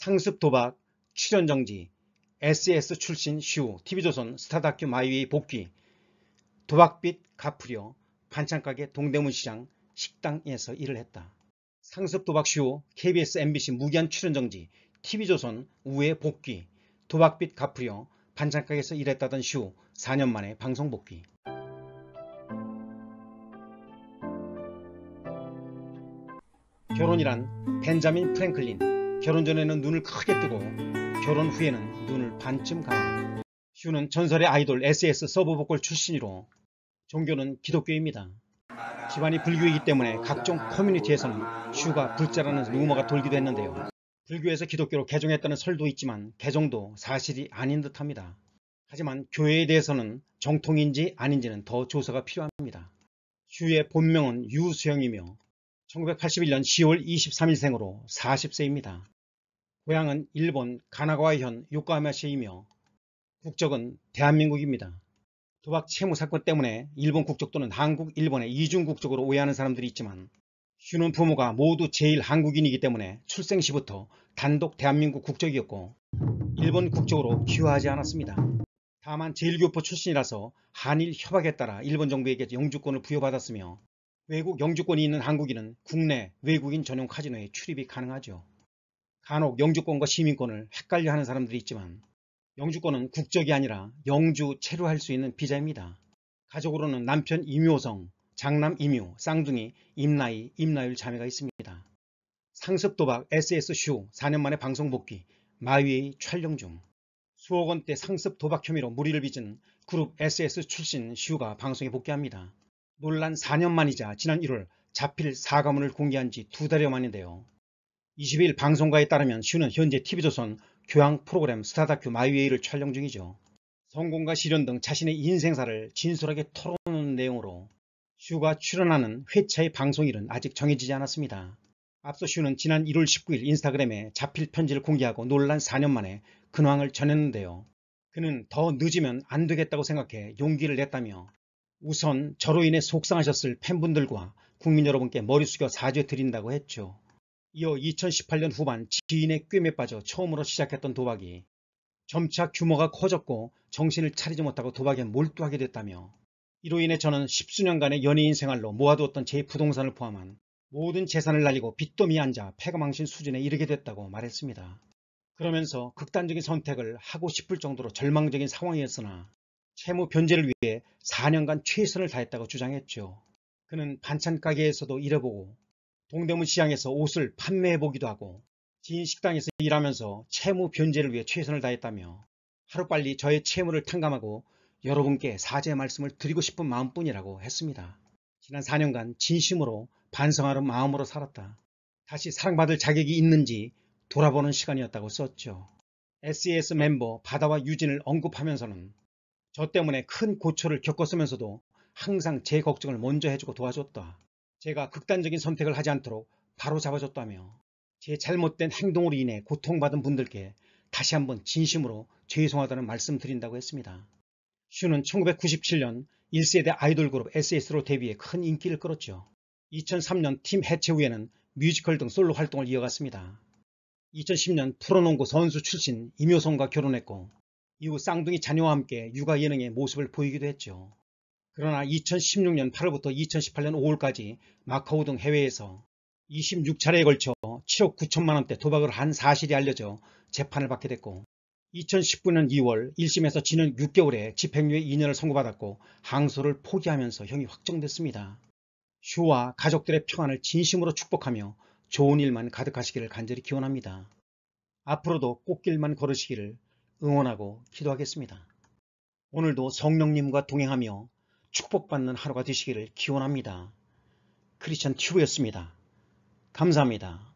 상습 도박, 출연 정지, SS 출신 시 TV조선, 스타다큐 마이웨이 복귀, 도박빚 갚으려 반찬가게 동대문시장 식당에서 일을 했다. 상습 도박 시 KBS, MBC 무기한 출연 정지, TV조선 우회 복귀, 도박빚 갚으려 반찬가게에서 일했다던 시 4년 만에 방송 복귀. 결혼이란 벤자민 프랭클린 결혼 전에는 눈을 크게 뜨고 결혼 후에는 눈을 반쯤 감아. 휴는 전설의 아이돌 SS 서브보컬 출신이로 종교는 기독교입니다. 집안이 불교이기 때문에 각종 커뮤니티에서는 슈가 불자라는 루머가 돌기도 했는데요. 불교에서 기독교로 개종했다는 설도 있지만 개종도 사실이 아닌 듯합니다. 하지만 교회에 대해서는 정통인지 아닌지는 더 조사가 필요합니다. 슈의 본명은 유수영이며 1981년 10월 23일 생으로 40세입니다. 고향은 일본 가나가와현 요코하마시이며 국적은 대한민국입니다. 도박 채무 사건 때문에 일본 국적 또는 한국, 일본의 이중 국적으로 오해하는 사람들이 있지만 휴는 부모가 모두 제1 한국인이기 때문에 출생시부터 단독 대한민국 국적이었고 일본 국적으로 귀화하지 않았습니다. 다만 제1교포 출신이라서 한일 협약에 따라 일본 정부에게 영주권을 부여받았으며 외국 영주권이 있는 한국인은 국내 외국인 전용 카지노에 출입이 가능하죠. 간혹 영주권과 시민권을 헷갈려하는 사람들이 있지만 영주권은 국적이 아니라 영주 체류할 수 있는 비자입니다. 가족으로는 남편 임효성, 장남 임효, 쌍둥이 임나이, 임나율 자매가 있습니다. 상습도박 SS쇼 4년 만에 방송 복귀 마위의 촬영 중 수억 원대 상습 도박 혐의로 무리를 빚은 그룹 SS 출신 슈가 방송에 복귀합니다. 논란 4년 만이자 지난 1월 자필 사과문을 공개한 지 두 달여 만인데요. 20일 방송가에 따르면 슈는 현재 TV조선 교양 프로그램 스타다큐 마이웨이를 촬영 중이죠. 성공과 시련 등 자신의 인생사를 진솔하게 털어놓는 내용으로 슈가 출연하는 회차의 방송일은 아직 정해지지 않았습니다. 앞서 슈는 지난 1월 19일 인스타그램에 자필 편지를 공개하고 논란 4년 만에 근황을 전했는데요. 그는 더 늦으면 안 되겠다고 생각해 용기를 냈다며 우선 저로 인해 속상하셨을 팬분들과 국민 여러분께 머리 숙여 사죄 드린다고 했죠. 이어 2018년 후반 지인의 꿰매 빠져 처음으로 시작했던 도박이 점차 규모가 커졌고 정신을 차리지 못하고 도박에 몰두하게 됐다며 이로 인해 저는 십수년간의 연예인 생활로 모아두었던 제 부동산을 포함한 모든 재산을 날리고 빚더미 앉아 폐가망신 수준에 이르게 됐다고 말했습니다. 그러면서 극단적인 선택을 하고 싶을 정도로 절망적인 상황이었으나 채무 변제를 위해 4년간 최선을 다했다고 주장했죠. 그는 반찬 가게에서도 일해보고 동대문 시장에서 옷을 판매해보기도 하고 지인 식당에서 일하면서 채무 변제를 위해 최선을 다했다며 하루빨리 저의 채무를 탕감하고 여러분께 사죄의 말씀을 드리고 싶은 마음뿐이라고 했습니다. 지난 4년간 진심으로 반성하는 마음으로 살았다. 다시 사랑받을 자격이 있는지 돌아보는 시간이었다고 썼죠. SES e 멤버 바다와 유진을 언급하면서는 저 때문에 큰 고초를 겪었으면서도 항상 제 걱정을 먼저 해주고 도와줬다. 제가 극단적인 선택을 하지 않도록 바로 잡아줬다며 제 잘못된 행동으로 인해 고통받은 분들께 다시 한번 진심으로 죄송하다는 말씀 드린다고 했습니다. 슈는 1997년 1세대 아이돌 그룹 SS로 데뷔해 큰 인기를 끌었죠. 2003년 팀 해체 후에는 뮤지컬 등 솔로 활동을 이어갔습니다. 2010년 프로농구 선수 출신 임효성과 결혼했고 이후 쌍둥이 자녀와 함께 육아 예능의 모습을 보이기도 했죠. 그러나 2016년 8월부터 2018년 5월까지 마카오 등 해외에서 26차례에 걸쳐 7억 9천만원대 도박을 한 사실이 알려져 재판을 받게 됐고 2019년 2월 1심에서 지는 6개월에 집행유예 2년을 선고받았고 항소를 포기하면서 형이 확정됐습니다. 슈와 가족들의 평안을 진심으로 축복하며 좋은 일만 가득하시기를 간절히 기원합니다. 앞으로도 꽃길만 걸으시기를 응원하고 기도하겠습니다. 오늘도 성령님과 동행하며 축복받는 하루가 되시기를 기원합니다. 크리스천 튜브였습니다. 감사합니다.